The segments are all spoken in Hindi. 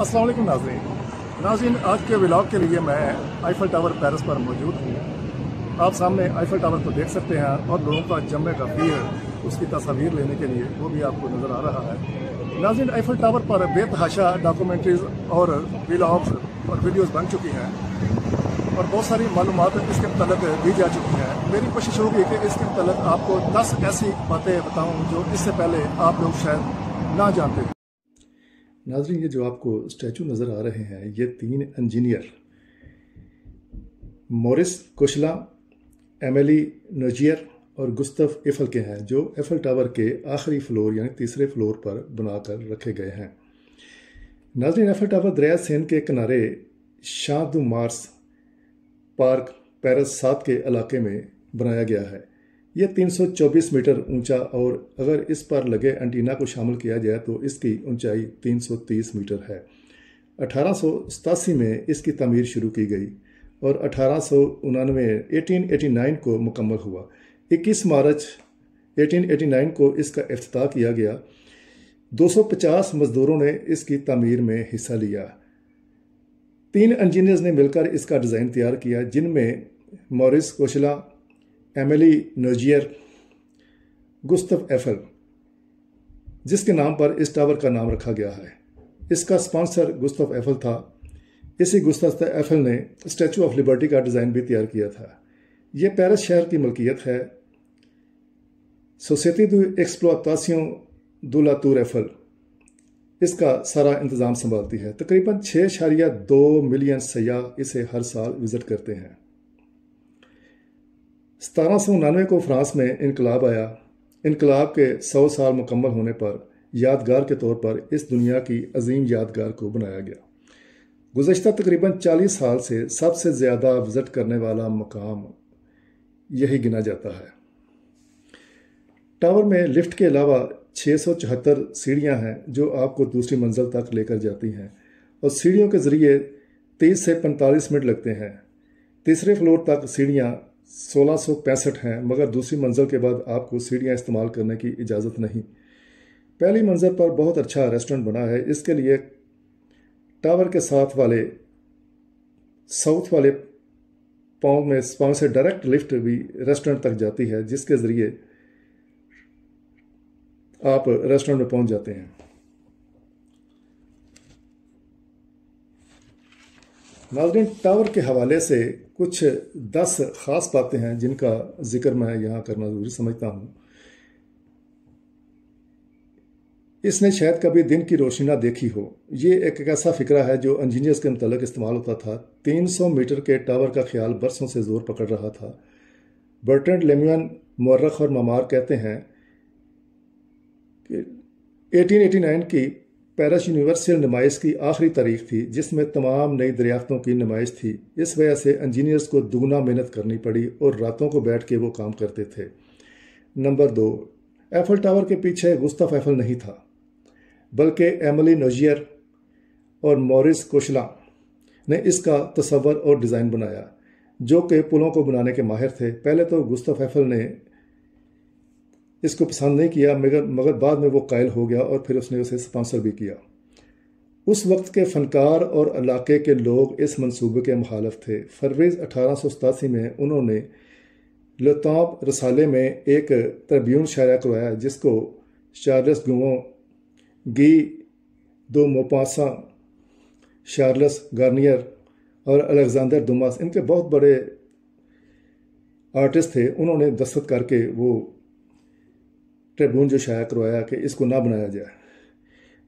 असलम नाजरीन नाजिन आज के विलाग के लिए मैं आईफल टावर पैरस पर मौजूद हूँ आप सामने आईफल टावर को देख सकते हैं और लोगों का जमे का भीड़ उसकी तस्वीर लेने के लिए वो भी आपको नज़र आ रहा है नाजिन आइफल टावर पर बेतहाशा डॉक्यूमेंट्रीज और विलाग्स और वीडियोस बन चुकी हैं और बहुत सारी मालूम इसके मतलब दी जा चुकी हैं मेरी कोशिश होगी कि इसके मतलब आपको दस ऐसी बातें बताऊँ जो इससे पहले आप लोग शायद ना जानते नाजरीन ये जो आपको स्टैचू नज़र आ रहे हैं ये तीन engineer Maurice Koechlin Emile Nouguier और गुस्तफ एफल के हैं जो एफल टावर के आखिरी फ्लोर यानी तीसरे फ्लोर पर बनाकर रखे गए हैं नाजरीन एफल टावर दरिया सेन के किनारे शाह मार्स पार्क पैरस सात के इलाके में बनाया गया है यह 324 मीटर ऊंचा और अगर इस पर लगे एंटीना को शामिल किया जाए तो इसकी ऊंचाई 330 मीटर है अठारह में इसकी तमीर शुरू की गई और अठारह सौ को मुकम्मल हुआ 21 मार्च 1889 को इसका अफ्ताह किया गया 250 मज़दूरों ने इसकी तमीर में हिस्सा लिया तीन इंजीनियर्स ने मिलकर इसका डिज़ाइन तैयार किया जिनमें Maurice Koechlin Emile Nouguier Gustave Eiffel जिसके नाम पर इस टावर का नाम रखा गया है इसका स्पॉन्सर गुस्तफ़ एफल था इसी गुस्तफ एफल ने स्टैचू ऑफ लिबर्टी का डिज़ाइन भी तैयार किया था यह पेरिस शहर की मलकियत है सोसाइटी दो एक्सप्लोतासियों दूला तूर एफल इसका सारा इंतज़ाम संभालती है तकरीबन छः शारिया दो मिलियन सयाह इसे हर साल विज़िट करते हैं सतारह सौ उनानवे को फ्रांस में इनकलाब आया इनकलाब के सौ साल मुकम्मल होने पर यादगार के तौर पर इस दुनिया की अजीम यादगार को बनाया गया गुजशत तकरीबन चालीस साल से सबसे ज़्यादा विज़िट करने वाला मकाम यही गिना जाता है टावर में लिफ्ट के अलावा छः सौ चौहत्तर सीढ़ियाँ हैं जो आपको दूसरी मंजिल तक लेकर जाती हैं और सीढ़ियों के ज़रिए तेईस से पैंतालीस मिनट लगते हैं तीसरे फ्लोर तक सीढ़ियाँ सोलह हैं मगर दूसरी मंजिल के बाद आपको सीढ़ियाँ इस्तेमाल करने की इजाज़त नहीं पहली मंजिल पर बहुत अच्छा रेस्टोरेंट बना है इसके लिए टावर के साथ वाले साउथ वाले पाँव में पाँव से डायरेक्ट लिफ्ट भी रेस्टोरेंट तक जाती है जिसके ज़रिए आप रेस्टोरेंट में पहुंच जाते हैं नाजरीन टावर के हवाले से कुछ दस ख़ास बातें हैं जिनका ज़िक्र मैं यहाँ करना ज़रूरी समझता हूँ इसने शायद कभी दिन की रोशनी ना देखी हो ये एक ऐसा फ़िक्रा है जो इंजीनियर्स के मतलब इस्तेमाल होता था 300 मीटर के टावर का ख्याल बरसों से ज़ोर पकड़ रहा था बर्टन लेमियन मर्रख और ममार कहते हैं कि 1889 की पेरिस यूनिवर्सल नुमाइश की आखिरी तारीख थी जिसमें तमाम नई दरियाफ्तों की नुमाइश थी इस वजह से इंजीनियर्स को दोगुना मेहनत करनी पड़ी और रातों को बैठ के वो काम करते थे नंबर दो एफल टावर के पीछे गुस्ताफ एफल नहीं था बल्कि एमली नोजियर और मॉरिस कोशला ने इसका तस्वर और डिज़ाइन बनाया जो कि पुलों को बनाने के माहिर थे पहले तो गुस्तफ एफल ने इसको पसंद नहीं किया मगर मगर बाद में वो कायल हो गया और फिर उसने उसे स्पॉन्सर भी किया उस वक्त के फनकार और इलाके के लोग इस मंसूबे के मुखालफ थे फरवरी अठारह सौ सतासी में उन्होंने लताब रसाले में एक ट्रिब्यून शायरा करवाया जिसको Charles Gounod Guy de Maupassant Charles Garnier और अलेक्जेंडर दुमास इनके बहुत बड़े आर्टिस्ट थे उन्होंने दस्तखत करके वो ट्रिब्यून जो शाया करवाया कि इसको ना बनाया जाए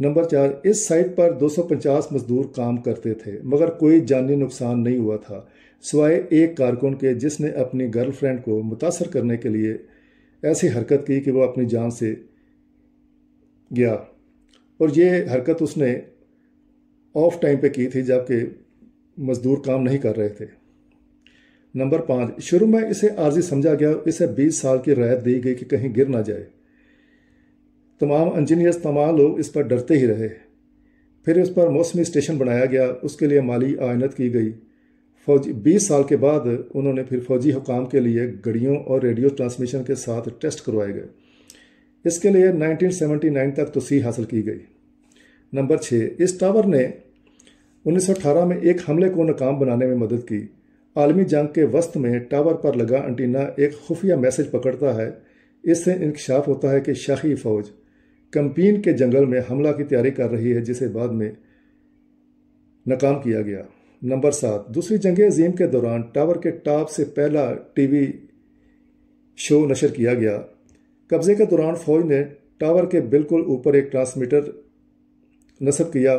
नंबर चार इस साइट पर 250 मजदूर काम करते थे मगर कोई जानी नुकसान नहीं हुआ था सिवाय एक कारकुन के जिसने अपनी गर्लफ्रेंड को मुतासर करने के लिए ऐसी हरकत की कि वह अपनी जान से गया और ये हरकत उसने ऑफ टाइम पे की थी जबकि मज़दूर काम नहीं कर रहे थे नंबर पाँच शुरू में इसे आर्जी समझा गया इसे बीस साल की रायत दी गई कि कहीं गिर ना जाए तमाम इंजीनियर्स तमाम लोग इस पर डरते ही रहे फिर उस पर मौसमी स्टेशन बनाया गया उसके लिए माली आयनत की गई फौजी बीस साल के बाद उन्होंने फिर फौजी हुकाम के लिए घड़ियों और रेडियो ट्रांसमिशन के साथ टेस्ट करवाए गए इसके लिए 1979 तक तोसी हासिल की गई नंबर छः इस टावर ने 1918 में एक हमले को नाकाम बनाने में मदद की आलमी जंग के वस्त में टावर पर लगा एंटीना एक खुफिया मैसेज पकड़ता है इससे इंकशाफ होता है कि शाही फ़ौज कंपीन के जंगल में हमला की तैयारी कर रही है जिसे बाद में नाकाम किया गया नंबर सात दूसरी जंग अजीम के दौरान टावर के टॉप से पहला टीवी शो नशर किया गया कब्जे के दौरान फौज ने टावर के बिल्कुल ऊपर एक ट्रांसमीटर नस्ब किया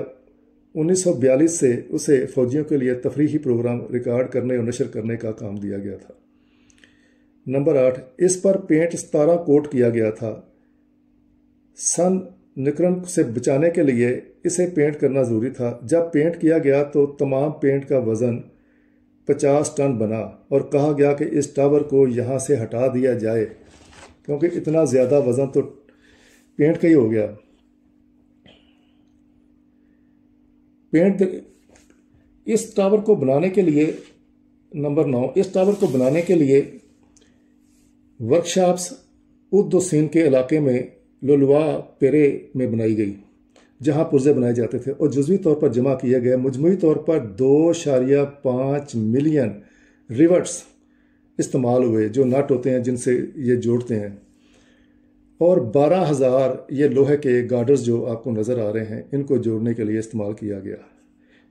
1942 से उसे फौजियों के लिए तफरीही प्रोग्राम रिकॉर्ड करने और नशर करने का काम दिया गया था नंबर आठ इस पर पेंट सतारा कोट किया गया था सन निक्रम से बचाने के लिए इसे पेंट करना ज़रूरी था जब पेंट किया गया तो तमाम पेंट का वज़न 50 टन बना और कहा गया कि इस टावर को यहाँ से हटा दिया जाए क्योंकि इतना ज़्यादा वज़न तो पेंट का ही हो गया पेंट इस टावर को बनाने के लिए नंबर नौ इस टावर को बनाने के लिए वर्कशॉप्स उद्दोसीन के इलाके में लुलवा पेरे में बनाई गई जहाँ पुर्जे बनाए जाते थे और जजवी तौर पर जमा किए गए मजमू तौर पर दो शारिया पाँच मिलियन रिवर्ट्स इस्तेमाल हुए जो नट होते हैं जिनसे ये जोड़ते हैं और बारह हज़ार ये लोहे के गार्डर्स जो आपको नज़र आ रहे हैं इनको जोड़ने के लिए इस्तेमाल किया गया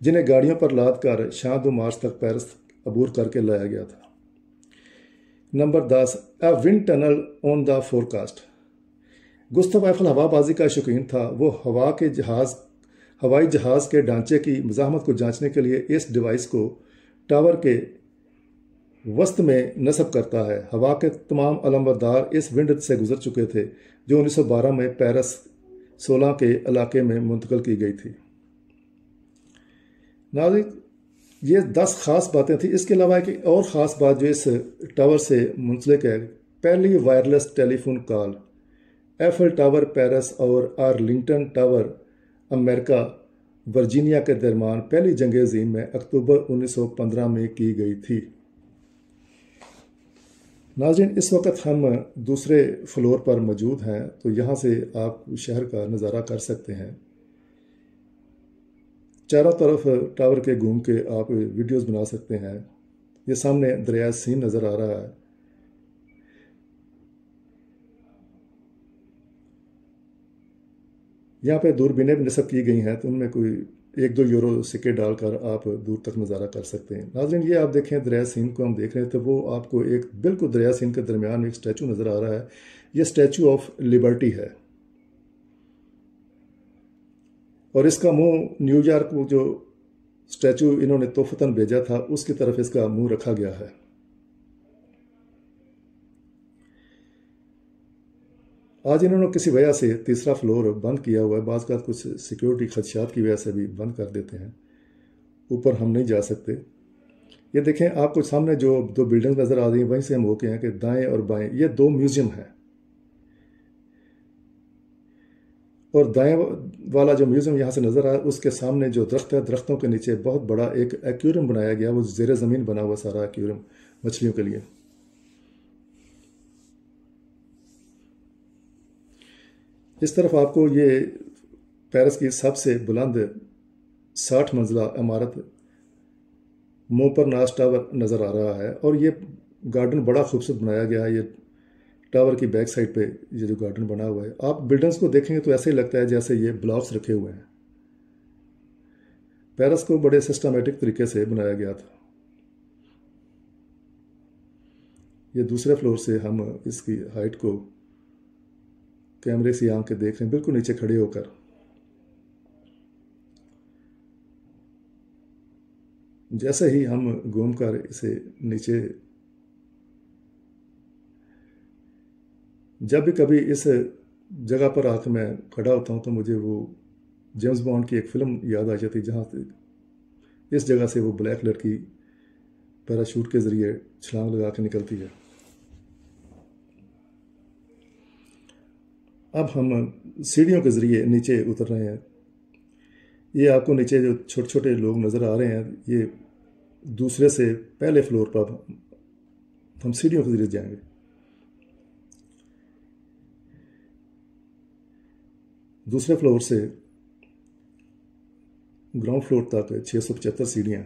जिन्हें गाड़ियों पर लाद कर दो मार्च तक पैरस अबूर करके लाया गया था नंबर दस a wind tunnel on the forecast Gustave Eiffel हवाबाजी का शौकीन था वो हवा के जहाज हवाई जहाज़ के ढांचे की मजामत को जांचने के लिए इस डिवाइस को टावर के वस्त में नस्ब करता है हवा के तमाम अलमबरदार इस विंड से गुजर चुके थे जो 1912 में पेरिस 16 के इलाके में मुंतकल की गई थी नाजिक ये दस खास बातें थी इसके अलावा एक और ख़ास बात जो इस टावर से मुंसलिक है पहली wireless telephone call Eiffel tower Paris और आर्लिंगटन टावर अमेरिका वर्जीनिया के दरमियान पहली जंग अजीम में अक्टूबर 1915 में की गई थी नाजिन इस वक्त हम दूसरे फ्लोर पर मौजूद हैं तो यहाँ से आप शहर का नज़ारा कर सकते हैं चारों तरफ टावर के घूम के आप वीडियोस बना सकते हैं ये सामने दरिया सीन नज़र आ रहा है यहाँ पे दूरबीनें भी नस्ब की गई हैं तो उनमें कोई एक दो यूरो सिक्के डालकर आप दूर तक नज़ारा कर सकते हैं नाजरन ये आप देखें दरिया सिंह को हम देख रहे हैं तो वो आपको एक बिल्कुल दरिया सिंह के दरमियान एक स्टैचू नज़र आ रहा है ये स्टैचू ऑफ लिबर्टी है और इसका मुंह न्यूयॉर्क को जो स्टैचू इन्होंने तोहफतान भेजा था उसकी तरफ इसका मुंह रखा गया है आज इन्होंने किसी वजह से तीसरा फ्लोर बंद किया हुआ है बाज़ का कुछ सिक्योरिटी खदशात की वजह से भी बंद कर देते हैं ऊपर हम नहीं जा सकते ये देखें आपको सामने जो दो बिल्डिंग नज़र आ रही हैं वहीं से हम होके हैं कि दाएं और बाएं ये दो म्यूज़ियम हैं और दाएं वाला जो म्यूज़ियम यहाँ से नज़र आया उसके सामने जो दरख्त है दरख्तों के नीचे बहुत बड़ा एक एक्वेरियम बनाया गया वो जेर ज़मीन बना हुआ सारा एक्वेरियम मछलियों के लिए इस तरफ आपको ये पेरिस की सबसे बुलंद साठ मंजिला इमारत मुंह पर टावर नज़र आ रहा है और ये गार्डन बड़ा खूबसूरत बनाया गया है ये टावर की बैक साइड पे ये जो गार्डन बना हुआ है आप बिल्डिंग्स को देखेंगे तो ऐसे ही लगता है जैसे ये ब्लॉक्स रखे हुए हैं पेरिस को बड़े सिस्टमेटिक तरीके से बनाया गया था ये दूसरे फ्लोर से हम इसकी हाइट को कैमरे से आंख के देख रहे हैं बिल्कुल नीचे खड़े होकर जैसे ही हम घूम कर इसे नीचे जब भी कभी इस जगह पर आकर मैं खड़ा होता हूँ तो मुझे वो जेम्स बॉन्ड की एक फ़िल्म याद आ जाती जहाँ इस जगह से वो ब्लैक लड़की पैराशूट के ज़रिए छलांग लगा के निकलती है अब हम सीढ़ियों के ज़रिए नीचे उतर रहे हैं ये आपको नीचे जो छोटे छोटे लोग नज़र आ रहे हैं ये दूसरे से पहले फ्लोर पर हम सीढ़ियों के ज़रिए जाएंगे दूसरे फ्लोर से ग्राउंड फ्लोर तक छः सौ पचहत्तर सीढ़ियाँ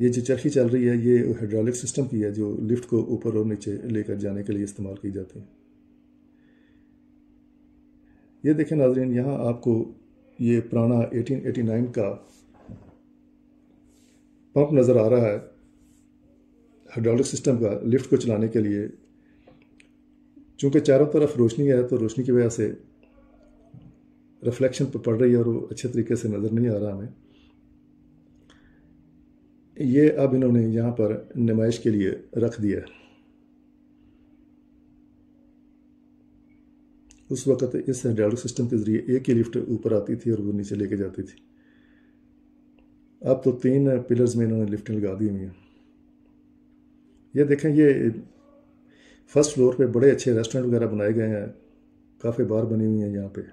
ये जो चरखी चल रही है ये हाइड्रोलिक सिस्टम की है जो लिफ्ट को ऊपर और नीचे लेकर जाने के लिए इस्तेमाल की जाती है ये देखें नाजरीन यहाँ आपको ये पुराना 1889 का पंप नज़र आ रहा है हाइड्रोलिक सिस्टम का लिफ्ट को चलाने के लिए चूँकि चारों तरफ रोशनी है तो रोशनी की वजह से रिफ्लेक्शन पर पड़ रही है और वो अच्छे तरीके से नज़र नहीं आ रहा हमें ये अब इन्होंने यहाँ पर नुमाइश के लिए रख दिया है उस वक्त इस हाइड्रोलिक सिस्टम के ज़रिए एक ही लिफ्ट ऊपर आती थी और वो नीचे लेके जाती थी अब तो तीन पिलर्स में इन्होंने लिफ्टें लगा दी हुई हैं ये देखें ये फर्स्ट फ्लोर पे बड़े अच्छे रेस्टोरेंट वगैरह बनाए गए हैं काफ़ी बार बनी हुई हैं यहाँ पे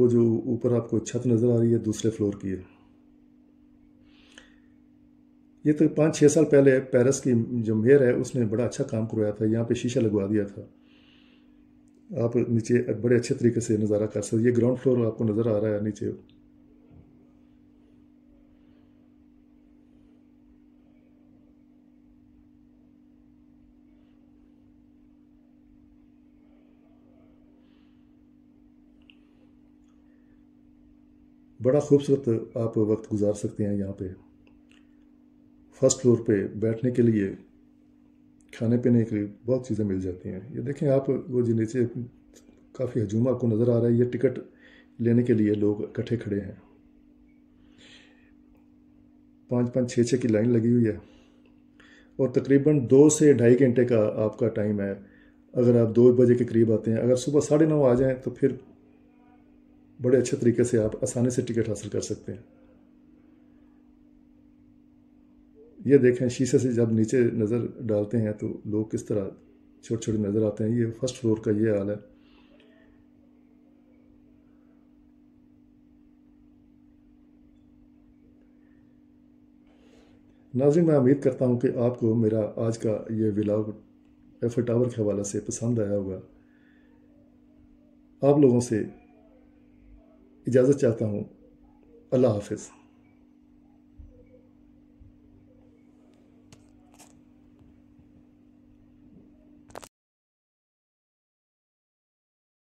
वो जो ऊपर आपको छत नज़र आ रही है दूसरे फ्लोर की है ये तो पाँच छः साल पहले पेरिस की जो मेयर है उसने बड़ा अच्छा काम करवाया था यहाँ पे शीशा लगवा दिया था आप नीचे बड़े अच्छे तरीके से नज़ारा कर सकते ये ग्राउंड फ्लोर आपको नज़र आ रहा है नीचे बड़ा खूबसूरत आप वक्त गुजार सकते हैं यहाँ पे फर्स्ट फ्लोर पे बैठने के लिए खाने पीने के लिए बहुत चीज़ें मिल जाती हैं ये देखें आप वो जी नीचे काफ़ी हजूमा को नज़र आ रहा है ये टिकट लेने के लिए लोग इकट्ठे खड़े हैं पाँच पाँच छः छः की लाइन लगी हुई है और तकरीबन दो से ढाई घंटे का आपका टाइम है अगर आप दो बजे के करीब आते हैं अगर सुबह साढ़े नौ आ जाएँ तो फिर बड़े अच्छे तरीके से आप आसानी से टिकट हासिल कर सकते हैं ये देखें शीशे से जब नीचे नज़र डालते हैं तो लोग किस तरह छोटे छोटे नज़र आते हैं ये फर्स्ट फ्लोर का ये हाल है नाजिन मैं उम्मीद करता हूँ कि आपको मेरा आज का ये विलाग एफ टावर के हवाले से पसंद आया होगा आप लोगों से इजाज़त चाहता हूँ अल्लाह हाफिज़